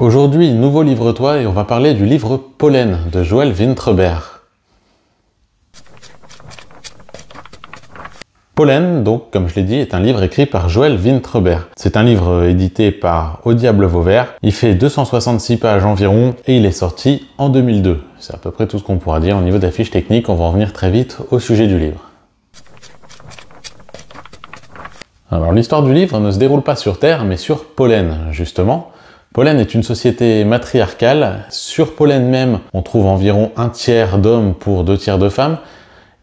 Aujourd'hui, nouveau livre toi et on va parler du livre Pollen de Joël Vintreber. Pollen, donc, comme je l'ai dit, est un livre écrit par Joël Vintreber. C'est un livre édité par Au Diable Vauvert. Il fait 266 pages environ et il est sorti en 2002. C'est à peu près tout ce qu'on pourra dire au niveau d'affiches techniques, On va en venir très vite au sujet du livre. Alors l'histoire du livre ne se déroule pas sur Terre, mais sur Pollen, justement. Pollen est une société matriarcale. Sur Pollen même, on trouve environ un tiers d'hommes pour deux tiers de femmes.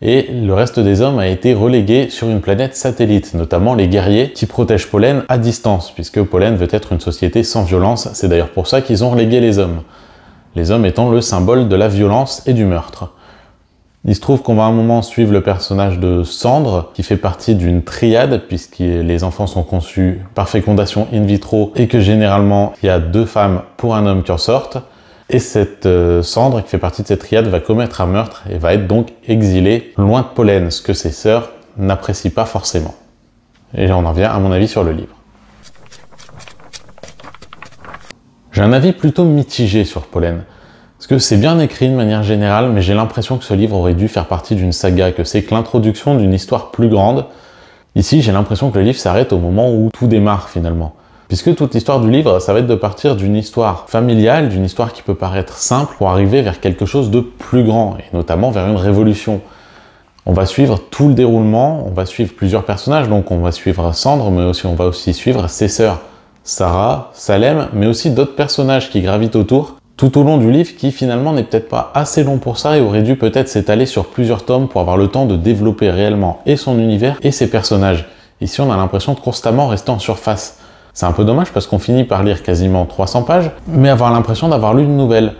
Et le reste des hommes a été relégué sur une planète satellite, notamment les guerriers qui protègent Pollen à distance, puisque Pollen veut être une société sans violence. C'est d'ailleurs pour ça qu'ils ont relégué les hommes. Les hommes étant le symbole de la violence et du meurtre. Il se trouve qu'on va un moment suivre le personnage de Cendre, qui fait partie d'une triade, puisque les enfants sont conçus par fécondation in vitro et que généralement il y a deux femmes pour un homme qui en sortent. Et cette Cendre, euh, qui fait partie de cette triade, va commettre un meurtre et va être donc exilée loin de Pollen, ce que ses sœurs n'apprécient pas forcément. Et on en vient à mon avis sur le livre. J'ai un avis plutôt mitigé sur Pollen. Parce que c'est bien écrit de manière générale, mais j'ai l'impression que ce livre aurait dû faire partie d'une saga, que c'est que l'introduction d'une histoire plus grande. Ici, j'ai l'impression que le livre s'arrête au moment où tout démarre finalement. Puisque toute l'histoire du livre, ça va être de partir d'une histoire familiale, d'une histoire qui peut paraître simple, pour arriver vers quelque chose de plus grand, et notamment vers une révolution. On va suivre tout le déroulement, on va suivre plusieurs personnages, donc on va suivre Cendre, mais aussi on va aussi suivre ses sœurs, Sarah, Salem, mais aussi d'autres personnages qui gravitent autour tout au long du livre qui finalement n'est peut-être pas assez long pour ça et aurait dû peut-être s'étaler sur plusieurs tomes pour avoir le temps de développer réellement et son univers et ses personnages. Ici on a l'impression de constamment rester en surface. C'est un peu dommage parce qu'on finit par lire quasiment 300 pages, mais avoir l'impression d'avoir lu une nouvelle.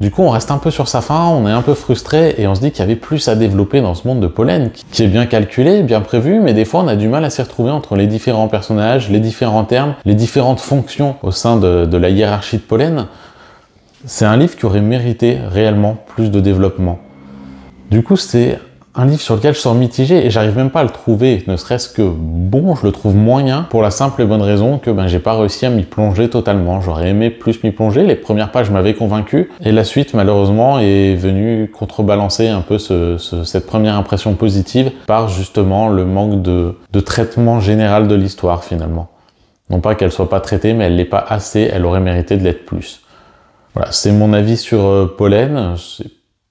Du coup, on reste un peu sur sa fin, on est un peu frustré et on se dit qu'il y avait plus à développer dans ce monde de pollen, qui est bien calculé, bien prévu, mais des fois on a du mal à s'y retrouver entre les différents personnages, les différents termes, les différentes fonctions au sein de, de la hiérarchie de pollen c'est un livre qui aurait mérité réellement plus de développement. Du coup, c'est un livre sur lequel je sors mitigé et j'arrive même pas à le trouver, ne serait-ce que bon, je le trouve moyen pour la simple et bonne raison que ben, j'ai pas réussi à m'y plonger totalement. J'aurais aimé plus m'y plonger, les premières pages m'avaient convaincu et la suite malheureusement est venue contrebalancer un peu cette première impression positive par justement le manque de, de traitement général de l'histoire finalement. Non pas qu'elle soit pas traitée, mais elle l'est pas assez, elle aurait mérité de l'être plus. Voilà, c'est mon avis sur euh, Pollen.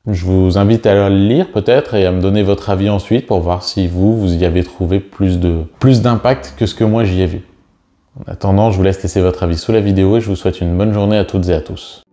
Je vous invite à le lire peut-être et à me donner votre avis ensuite pour voir si vous, vous y avez trouvé plus de plus d'impact que ce que moi j'y ai vu. En attendant, je vous laisse laisser votre avis sous la vidéo et je vous souhaite une bonne journée à toutes et à tous.